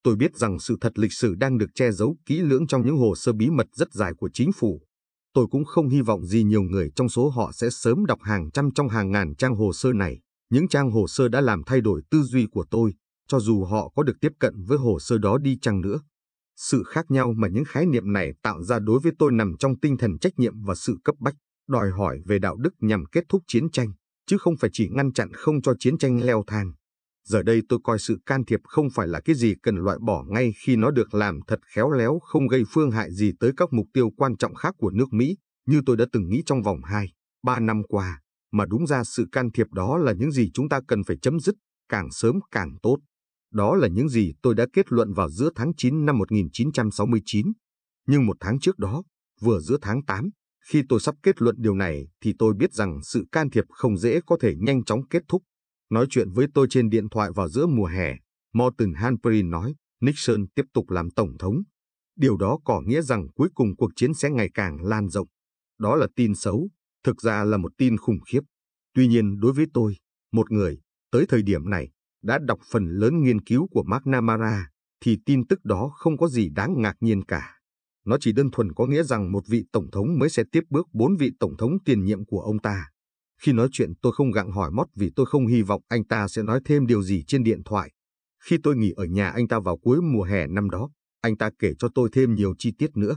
Tôi biết rằng sự thật lịch sử đang được che giấu kỹ lưỡng trong những hồ sơ bí mật rất dài của chính phủ. Tôi cũng không hy vọng gì nhiều người trong số họ sẽ sớm đọc hàng trăm trong hàng ngàn trang hồ sơ này. Những trang hồ sơ đã làm thay đổi tư duy của tôi, cho dù họ có được tiếp cận với hồ sơ đó đi chăng nữa. Sự khác nhau mà những khái niệm này tạo ra đối với tôi nằm trong tinh thần trách nhiệm và sự cấp bách, đòi hỏi về đạo đức nhằm kết thúc chiến tranh, chứ không phải chỉ ngăn chặn không cho chiến tranh leo thang. Giờ đây tôi coi sự can thiệp không phải là cái gì cần loại bỏ ngay khi nó được làm thật khéo léo không gây phương hại gì tới các mục tiêu quan trọng khác của nước Mỹ, như tôi đã từng nghĩ trong vòng 2, 3 năm qua, mà đúng ra sự can thiệp đó là những gì chúng ta cần phải chấm dứt, càng sớm càng tốt. Đó là những gì tôi đã kết luận vào giữa tháng 9 năm 1969. Nhưng một tháng trước đó, vừa giữa tháng 8, khi tôi sắp kết luận điều này thì tôi biết rằng sự can thiệp không dễ có thể nhanh chóng kết thúc. Nói chuyện với tôi trên điện thoại vào giữa mùa hè, Morton Humphrey nói Nixon tiếp tục làm tổng thống. Điều đó có nghĩa rằng cuối cùng cuộc chiến sẽ ngày càng lan rộng. Đó là tin xấu, thực ra là một tin khủng khiếp. Tuy nhiên đối với tôi, một người, tới thời điểm này, đã đọc phần lớn nghiên cứu của McNamara, thì tin tức đó không có gì đáng ngạc nhiên cả. Nó chỉ đơn thuần có nghĩa rằng một vị tổng thống mới sẽ tiếp bước bốn vị tổng thống tiền nhiệm của ông ta. Khi nói chuyện tôi không gặng hỏi mót vì tôi không hy vọng anh ta sẽ nói thêm điều gì trên điện thoại. Khi tôi nghỉ ở nhà anh ta vào cuối mùa hè năm đó, anh ta kể cho tôi thêm nhiều chi tiết nữa.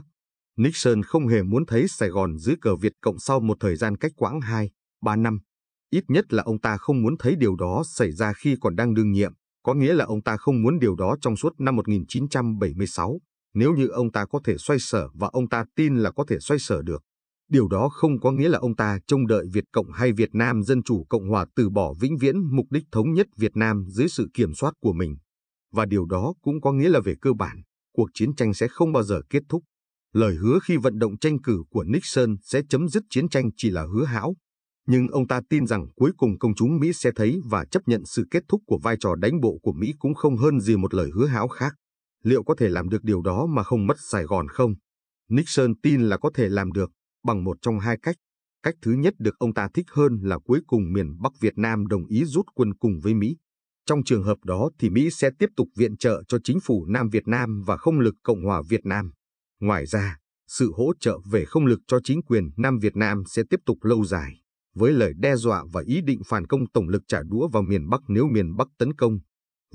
Nixon không hề muốn thấy Sài Gòn dưới cờ Việt Cộng sau một thời gian cách quãng 2, 3 năm. Ít nhất là ông ta không muốn thấy điều đó xảy ra khi còn đang đương nhiệm, có nghĩa là ông ta không muốn điều đó trong suốt năm 1976, nếu như ông ta có thể xoay sở và ông ta tin là có thể xoay sở được. Điều đó không có nghĩa là ông ta trông đợi Việt Cộng hay Việt Nam Dân Chủ Cộng Hòa từ bỏ vĩnh viễn mục đích thống nhất Việt Nam dưới sự kiểm soát của mình. Và điều đó cũng có nghĩa là về cơ bản, cuộc chiến tranh sẽ không bao giờ kết thúc. Lời hứa khi vận động tranh cử của Nixon sẽ chấm dứt chiến tranh chỉ là hứa hão, nhưng ông ta tin rằng cuối cùng công chúng Mỹ sẽ thấy và chấp nhận sự kết thúc của vai trò đánh bộ của Mỹ cũng không hơn gì một lời hứa hão khác. Liệu có thể làm được điều đó mà không mất Sài Gòn không? Nixon tin là có thể làm được, bằng một trong hai cách. Cách thứ nhất được ông ta thích hơn là cuối cùng miền Bắc Việt Nam đồng ý rút quân cùng với Mỹ. Trong trường hợp đó thì Mỹ sẽ tiếp tục viện trợ cho chính phủ Nam Việt Nam và không lực Cộng hòa Việt Nam. Ngoài ra, sự hỗ trợ về không lực cho chính quyền Nam Việt Nam sẽ tiếp tục lâu dài với lời đe dọa và ý định phản công tổng lực trả đũa vào miền Bắc nếu miền Bắc tấn công.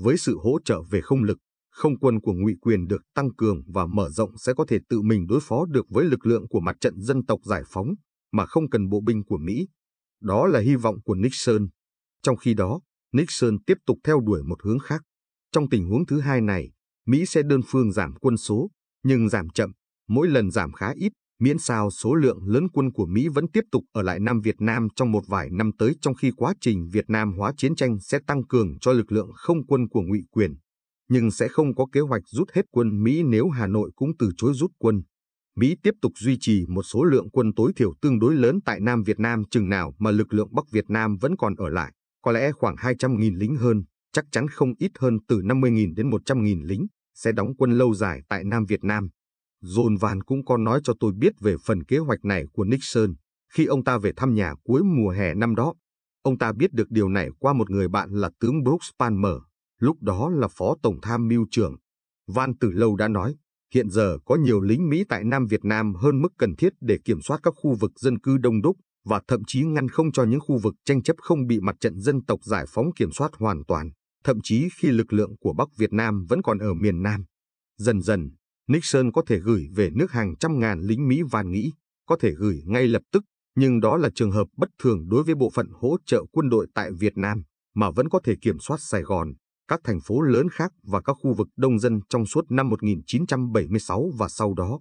Với sự hỗ trợ về không lực, không quân của ngụy quyền được tăng cường và mở rộng sẽ có thể tự mình đối phó được với lực lượng của mặt trận dân tộc giải phóng mà không cần bộ binh của Mỹ. Đó là hy vọng của Nixon. Trong khi đó, Nixon tiếp tục theo đuổi một hướng khác. Trong tình huống thứ hai này, Mỹ sẽ đơn phương giảm quân số, nhưng giảm chậm, mỗi lần giảm khá ít, miễn sao số lượng lớn quân của Mỹ vẫn tiếp tục ở lại Nam Việt Nam trong một vài năm tới trong khi quá trình Việt Nam hóa chiến tranh sẽ tăng cường cho lực lượng không quân của ngụy quyền, nhưng sẽ không có kế hoạch rút hết quân Mỹ nếu Hà Nội cũng từ chối rút quân. Mỹ tiếp tục duy trì một số lượng quân tối thiểu tương đối lớn tại Nam Việt Nam chừng nào mà lực lượng Bắc Việt Nam vẫn còn ở lại, có lẽ khoảng 200.000 lính hơn, chắc chắn không ít hơn từ 50.000 đến 100.000 lính, sẽ đóng quân lâu dài tại Nam Việt Nam. John Van cũng có nói cho tôi biết về phần kế hoạch này của Nixon khi ông ta về thăm nhà cuối mùa hè năm đó. Ông ta biết được điều này qua một người bạn là tướng Brooks Palmer, lúc đó là phó tổng tham mưu trưởng. Van từ lâu đã nói, hiện giờ có nhiều lính Mỹ tại Nam Việt Nam hơn mức cần thiết để kiểm soát các khu vực dân cư đông đúc và thậm chí ngăn không cho những khu vực tranh chấp không bị mặt trận dân tộc giải phóng kiểm soát hoàn toàn, thậm chí khi lực lượng của Bắc Việt Nam vẫn còn ở miền Nam. Dần dần, Nixon có thể gửi về nước hàng trăm ngàn lính Mỹ van nghĩ, có thể gửi ngay lập tức, nhưng đó là trường hợp bất thường đối với bộ phận hỗ trợ quân đội tại Việt Nam, mà vẫn có thể kiểm soát Sài Gòn, các thành phố lớn khác và các khu vực đông dân trong suốt năm 1976 và sau đó.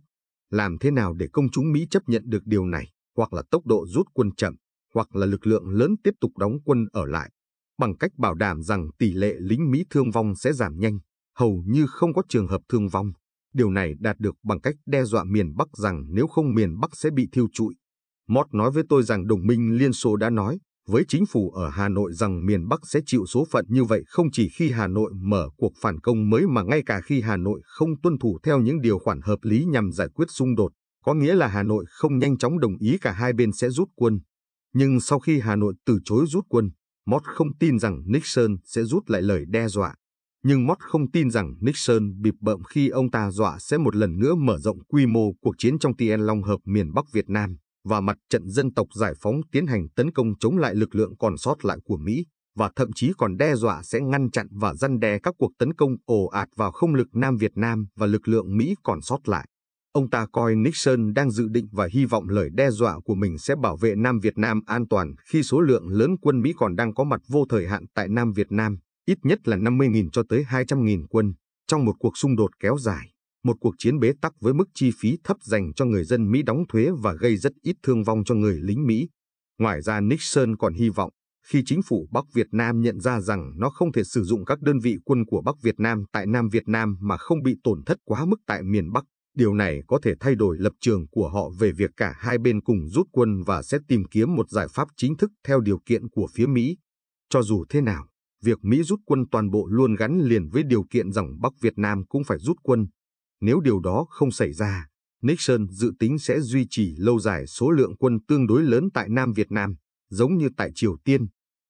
Làm thế nào để công chúng Mỹ chấp nhận được điều này, hoặc là tốc độ rút quân chậm, hoặc là lực lượng lớn tiếp tục đóng quân ở lại, bằng cách bảo đảm rằng tỷ lệ lính Mỹ thương vong sẽ giảm nhanh, hầu như không có trường hợp thương vong. Điều này đạt được bằng cách đe dọa miền Bắc rằng nếu không miền Bắc sẽ bị thiêu trụi. Mót nói với tôi rằng đồng minh Liên Xô đã nói với chính phủ ở Hà Nội rằng miền Bắc sẽ chịu số phận như vậy không chỉ khi Hà Nội mở cuộc phản công mới mà ngay cả khi Hà Nội không tuân thủ theo những điều khoản hợp lý nhằm giải quyết xung đột, có nghĩa là Hà Nội không nhanh chóng đồng ý cả hai bên sẽ rút quân. Nhưng sau khi Hà Nội từ chối rút quân, Mott không tin rằng Nixon sẽ rút lại lời đe dọa nhưng Mott không tin rằng Nixon bịp bợm khi ông ta dọa sẽ một lần nữa mở rộng quy mô cuộc chiến trong Tien Long Hợp miền Bắc Việt Nam và mặt trận dân tộc giải phóng tiến hành tấn công chống lại lực lượng còn sót lại của Mỹ và thậm chí còn đe dọa sẽ ngăn chặn và răn đe các cuộc tấn công ồ ạt vào không lực Nam Việt Nam và lực lượng Mỹ còn sót lại. Ông ta coi Nixon đang dự định và hy vọng lời đe dọa của mình sẽ bảo vệ Nam Việt Nam an toàn khi số lượng lớn quân Mỹ còn đang có mặt vô thời hạn tại Nam Việt Nam ít nhất là 50.000 cho tới 200.000 quân, trong một cuộc xung đột kéo dài, một cuộc chiến bế tắc với mức chi phí thấp dành cho người dân Mỹ đóng thuế và gây rất ít thương vong cho người lính Mỹ. Ngoài ra Nixon còn hy vọng, khi chính phủ Bắc Việt Nam nhận ra rằng nó không thể sử dụng các đơn vị quân của Bắc Việt Nam tại Nam Việt Nam mà không bị tổn thất quá mức tại miền Bắc, điều này có thể thay đổi lập trường của họ về việc cả hai bên cùng rút quân và sẽ tìm kiếm một giải pháp chính thức theo điều kiện của phía Mỹ. Cho dù thế nào, việc Mỹ rút quân toàn bộ luôn gắn liền với điều kiện rằng Bắc Việt Nam cũng phải rút quân. Nếu điều đó không xảy ra, Nixon dự tính sẽ duy trì lâu dài số lượng quân tương đối lớn tại Nam Việt Nam, giống như tại Triều Tiên.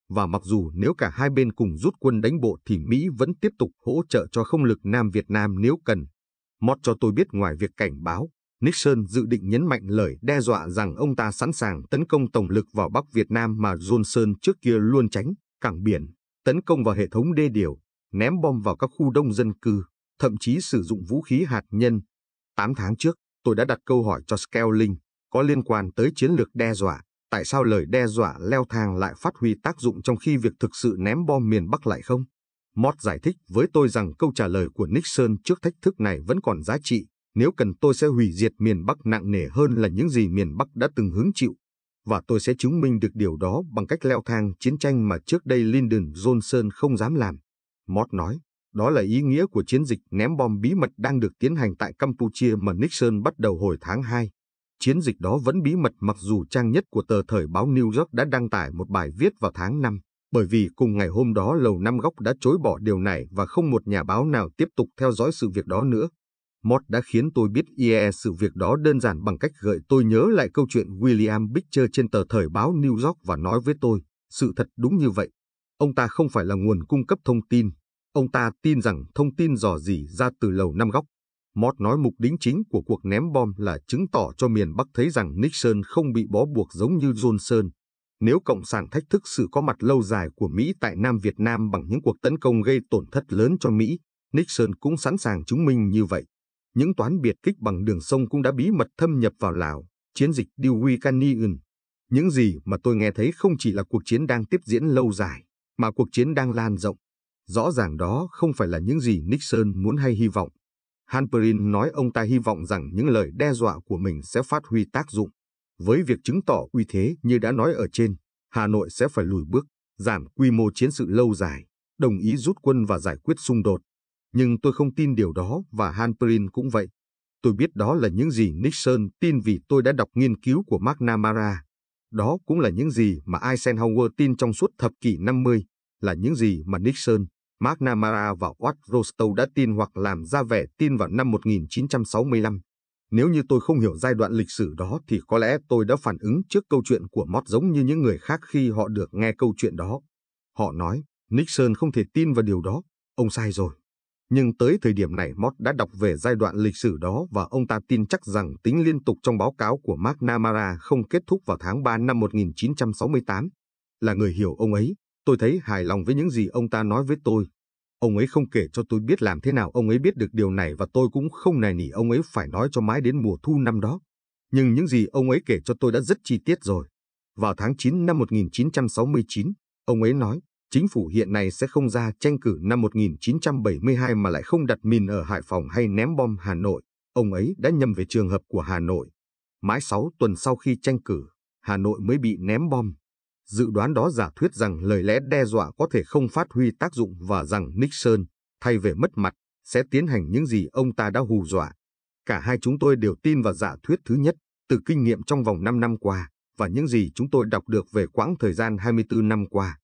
Và mặc dù nếu cả hai bên cùng rút quân đánh bộ thì Mỹ vẫn tiếp tục hỗ trợ cho không lực Nam Việt Nam nếu cần. Mót cho tôi biết ngoài việc cảnh báo, Nixon dự định nhấn mạnh lời đe dọa rằng ông ta sẵn sàng tấn công tổng lực vào Bắc Việt Nam mà Johnson trước kia luôn tránh, cảng biển tấn công vào hệ thống đê điều, ném bom vào các khu đông dân cư, thậm chí sử dụng vũ khí hạt nhân. 8 tháng trước, tôi đã đặt câu hỏi cho Skelling có liên quan tới chiến lược đe dọa, tại sao lời đe dọa leo thang lại phát huy tác dụng trong khi việc thực sự ném bom miền Bắc lại không? Mott giải thích với tôi rằng câu trả lời của Nixon trước thách thức này vẫn còn giá trị, nếu cần tôi sẽ hủy diệt miền Bắc nặng nề hơn là những gì miền Bắc đã từng hứng chịu và tôi sẽ chứng minh được điều đó bằng cách leo thang chiến tranh mà trước đây Lyndon Johnson không dám làm. Mott nói, đó là ý nghĩa của chiến dịch ném bom bí mật đang được tiến hành tại Campuchia mà Nixon bắt đầu hồi tháng 2. Chiến dịch đó vẫn bí mật mặc dù trang nhất của tờ thời báo New York đã đăng tải một bài viết vào tháng 5, bởi vì cùng ngày hôm đó Lầu Năm Góc đã chối bỏ điều này và không một nhà báo nào tiếp tục theo dõi sự việc đó nữa. Mott đã khiến tôi biết IE e sự việc đó đơn giản bằng cách gợi tôi nhớ lại câu chuyện William Bitcher trên tờ thời báo New York và nói với tôi, sự thật đúng như vậy. Ông ta không phải là nguồn cung cấp thông tin. Ông ta tin rằng thông tin dò dỉ ra từ lầu năm góc. Mott nói mục đính chính của cuộc ném bom là chứng tỏ cho miền Bắc thấy rằng Nixon không bị bó buộc giống như Johnson. Nếu Cộng sản thách thức sự có mặt lâu dài của Mỹ tại Nam Việt Nam bằng những cuộc tấn công gây tổn thất lớn cho Mỹ, Nixon cũng sẵn sàng chứng minh như vậy những toán biệt kích bằng đường sông cũng đã bí mật thâm nhập vào Lào, chiến dịch Dewey Canyon. Những gì mà tôi nghe thấy không chỉ là cuộc chiến đang tiếp diễn lâu dài, mà cuộc chiến đang lan rộng. Rõ ràng đó không phải là những gì Nixon muốn hay hy vọng. Hanperin nói ông ta hy vọng rằng những lời đe dọa của mình sẽ phát huy tác dụng. Với việc chứng tỏ uy thế như đã nói ở trên, Hà Nội sẽ phải lùi bước, giảm quy mô chiến sự lâu dài, đồng ý rút quân và giải quyết xung đột nhưng tôi không tin điều đó và Hanperin cũng vậy. Tôi biết đó là những gì Nixon tin vì tôi đã đọc nghiên cứu của McNamara. Đó cũng là những gì mà Eisenhower tin trong suốt thập kỷ 50, là những gì mà Nixon, McNamara và Watt Rostow đã tin hoặc làm ra vẻ tin vào năm 1965. Nếu như tôi không hiểu giai đoạn lịch sử đó thì có lẽ tôi đã phản ứng trước câu chuyện của Mott giống như những người khác khi họ được nghe câu chuyện đó. Họ nói, Nixon không thể tin vào điều đó, ông sai rồi nhưng tới thời điểm này Mott đã đọc về giai đoạn lịch sử đó và ông ta tin chắc rằng tính liên tục trong báo cáo của McNamara không kết thúc vào tháng 3 năm 1968. Là người hiểu ông ấy, tôi thấy hài lòng với những gì ông ta nói với tôi. Ông ấy không kể cho tôi biết làm thế nào ông ấy biết được điều này và tôi cũng không nài nỉ ông ấy phải nói cho mãi đến mùa thu năm đó. Nhưng những gì ông ấy kể cho tôi đã rất chi tiết rồi. Vào tháng 9 năm 1969, ông ấy nói, chính phủ hiện nay sẽ không ra tranh cử năm 1972 mà lại không đặt mìn ở Hải Phòng hay ném bom Hà Nội. Ông ấy đã nhầm về trường hợp của Hà Nội. Mãi 6 tuần sau khi tranh cử, Hà Nội mới bị ném bom. Dự đoán đó giả thuyết rằng lời lẽ đe dọa có thể không phát huy tác dụng và rằng Nixon, thay về mất mặt, sẽ tiến hành những gì ông ta đã hù dọa. Cả hai chúng tôi đều tin vào giả thuyết thứ nhất, từ kinh nghiệm trong vòng 5 năm qua, và những gì chúng tôi đọc được về quãng thời gian 24 năm qua.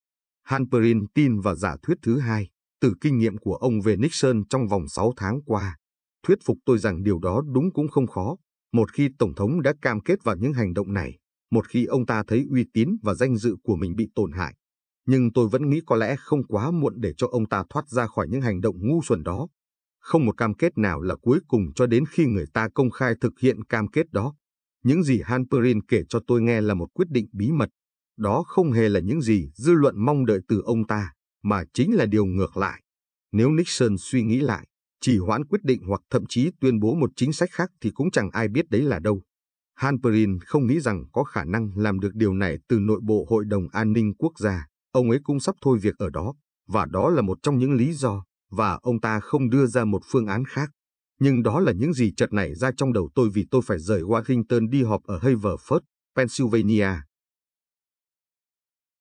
Halperin tin vào giả thuyết thứ hai, từ kinh nghiệm của ông về Nixon trong vòng 6 tháng qua. Thuyết phục tôi rằng điều đó đúng cũng không khó, một khi Tổng thống đã cam kết vào những hành động này, một khi ông ta thấy uy tín và danh dự của mình bị tổn hại. Nhưng tôi vẫn nghĩ có lẽ không quá muộn để cho ông ta thoát ra khỏi những hành động ngu xuẩn đó. Không một cam kết nào là cuối cùng cho đến khi người ta công khai thực hiện cam kết đó. Những gì Hanperin kể cho tôi nghe là một quyết định bí mật đó không hề là những gì dư luận mong đợi từ ông ta, mà chính là điều ngược lại. Nếu Nixon suy nghĩ lại, chỉ hoãn quyết định hoặc thậm chí tuyên bố một chính sách khác thì cũng chẳng ai biết đấy là đâu. Hanperin không nghĩ rằng có khả năng làm được điều này từ nội bộ Hội đồng An ninh Quốc gia, ông ấy cũng sắp thôi việc ở đó, và đó là một trong những lý do, và ông ta không đưa ra một phương án khác. Nhưng đó là những gì chợt nảy ra trong đầu tôi vì tôi phải rời Washington đi họp ở Haverford, Pennsylvania,